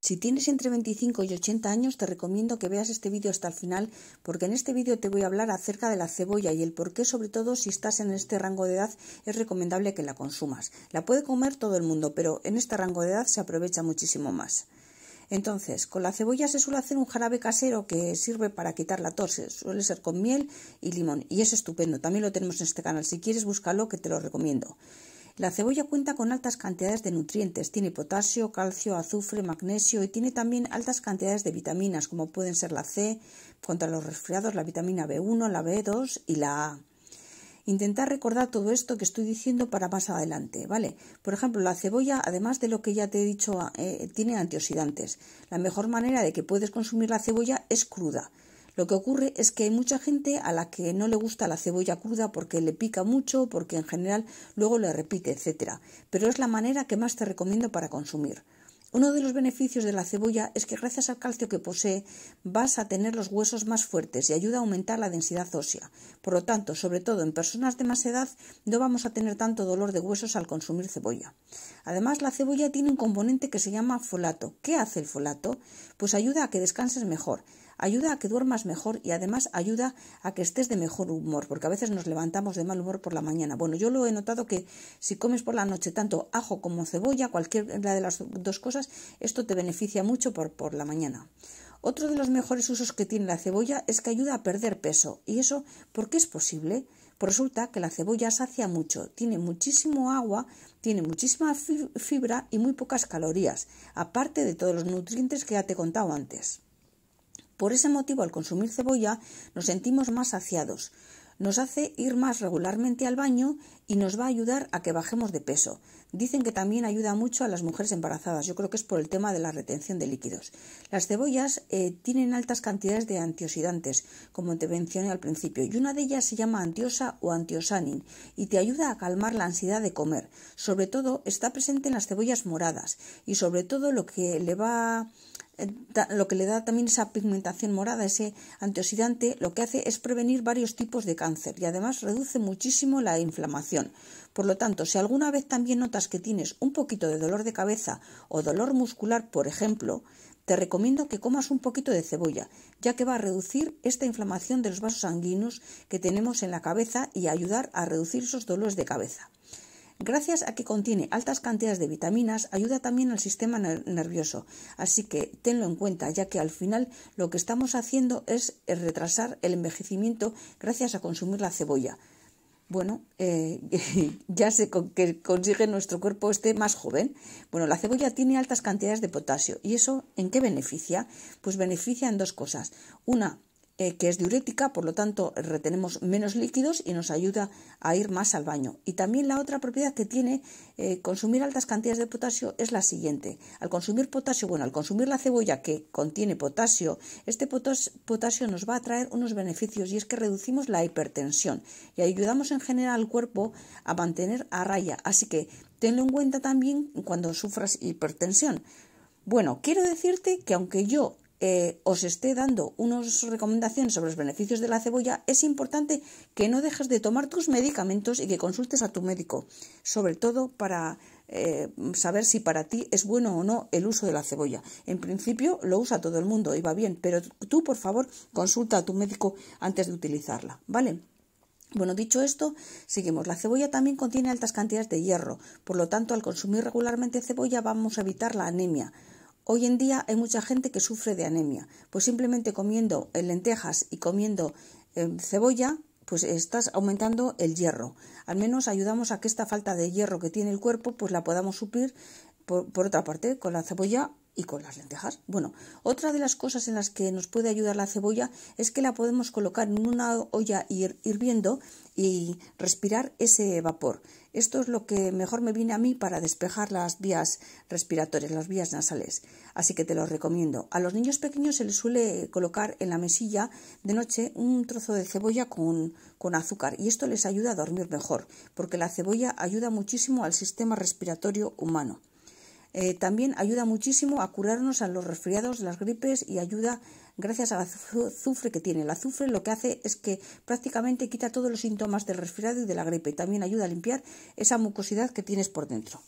Si tienes entre 25 y 80 años te recomiendo que veas este vídeo hasta el final porque en este vídeo te voy a hablar acerca de la cebolla y el por qué sobre todo si estás en este rango de edad es recomendable que la consumas. La puede comer todo el mundo pero en este rango de edad se aprovecha muchísimo más. Entonces, con la cebolla se suele hacer un jarabe casero que sirve para quitar la tos. Suele ser con miel y limón y es estupendo. También lo tenemos en este canal. Si quieres, búscalo que te lo recomiendo. La cebolla cuenta con altas cantidades de nutrientes, tiene potasio, calcio, azufre, magnesio y tiene también altas cantidades de vitaminas como pueden ser la C contra los resfriados, la vitamina B1, la B2 y la A. Intentar recordar todo esto que estoy diciendo para más adelante, ¿vale? Por ejemplo, la cebolla, además de lo que ya te he dicho, eh, tiene antioxidantes. La mejor manera de que puedes consumir la cebolla es cruda. Lo que ocurre es que hay mucha gente a la que no le gusta la cebolla cruda porque le pica mucho, porque en general luego le repite, etcétera. Pero es la manera que más te recomiendo para consumir. Uno de los beneficios de la cebolla es que gracias al calcio que posee vas a tener los huesos más fuertes y ayuda a aumentar la densidad ósea. Por lo tanto, sobre todo en personas de más edad, no vamos a tener tanto dolor de huesos al consumir cebolla. Además, la cebolla tiene un componente que se llama folato. ¿Qué hace el folato? Pues ayuda a que descanses mejor, ayuda a que duermas mejor y además ayuda a que estés de mejor humor, porque a veces nos levantamos de mal humor por la mañana. Bueno, yo lo he notado que si comes por la noche tanto ajo como cebolla, cualquiera de las dos cosas, esto te beneficia mucho por, por la mañana. Otro de los mejores usos que tiene la cebolla es que ayuda a perder peso. ¿Y eso por qué es posible? Pues resulta que la cebolla sacia mucho, tiene muchísimo agua, tiene muchísima fibra y muy pocas calorías, aparte de todos los nutrientes que ya te he contado antes. Por ese motivo, al consumir cebolla, nos sentimos más saciados, nos hace ir más regularmente al baño y nos va a ayudar a que bajemos de peso. Dicen que también ayuda mucho a las mujeres embarazadas, yo creo que es por el tema de la retención de líquidos. Las cebollas eh, tienen altas cantidades de antioxidantes, como te mencioné al principio, y una de ellas se llama antiosa o antiosanin y te ayuda a calmar la ansiedad de comer. Sobre todo está presente en las cebollas moradas y sobre todo lo que le va eh, lo que le da también esa pigmentación morada, ese antioxidante, lo que hace es prevenir varios tipos de cáncer y además reduce muchísimo la inflamación. Por lo tanto, si alguna vez también notas que tienes un poquito de dolor de cabeza o dolor muscular, por ejemplo, te recomiendo que comas un poquito de cebolla, ya que va a reducir esta inflamación de los vasos sanguíneos que tenemos en la cabeza y ayudar a reducir esos dolores de cabeza. Gracias a que contiene altas cantidades de vitaminas, ayuda también al sistema nervioso. Así que tenlo en cuenta, ya que al final lo que estamos haciendo es eh, retrasar el envejecimiento gracias a consumir la cebolla. Bueno, eh, ya sé que consigue nuestro cuerpo esté más joven. Bueno, la cebolla tiene altas cantidades de potasio. ¿Y eso en qué beneficia? Pues beneficia en dos cosas. Una, eh, que es diurética, por lo tanto retenemos menos líquidos y nos ayuda a ir más al baño. Y también la otra propiedad que tiene eh, consumir altas cantidades de potasio es la siguiente. Al consumir potasio, bueno, al consumir la cebolla que contiene potasio, este potasio nos va a traer unos beneficios y es que reducimos la hipertensión y ayudamos en general al cuerpo a mantener a raya. Así que tenlo en cuenta también cuando sufras hipertensión. Bueno, quiero decirte que aunque yo eh, os esté dando unas recomendaciones sobre los beneficios de la cebolla, es importante que no dejes de tomar tus medicamentos y que consultes a tu médico, sobre todo para eh, saber si para ti es bueno o no el uso de la cebolla. En principio lo usa todo el mundo y va bien, pero tú por favor consulta a tu médico antes de utilizarla, ¿vale? Bueno, dicho esto, seguimos. La cebolla también contiene altas cantidades de hierro, por lo tanto, al consumir regularmente cebolla vamos a evitar la anemia. Hoy en día hay mucha gente que sufre de anemia, pues simplemente comiendo eh, lentejas y comiendo eh, cebolla, pues estás aumentando el hierro. Al menos ayudamos a que esta falta de hierro que tiene el cuerpo, pues la podamos suplir por otra parte con la cebolla y con las lentejas. Bueno, otra de las cosas en las que nos puede ayudar la cebolla es que la podemos colocar en una olla hirviendo y respirar ese vapor. Esto es lo que mejor me viene a mí para despejar las vías respiratorias, las vías nasales. Así que te lo recomiendo. A los niños pequeños se les suele colocar en la mesilla de noche un trozo de cebolla con azúcar y esto les ayuda a dormir mejor, porque la cebolla ayuda muchísimo al sistema respiratorio humano. Eh, también ayuda muchísimo a curarnos a los resfriados, las gripes y ayuda gracias al azufre que tiene. El azufre lo que hace es que prácticamente quita todos los síntomas del resfriado y de la gripe. y También ayuda a limpiar esa mucosidad que tienes por dentro.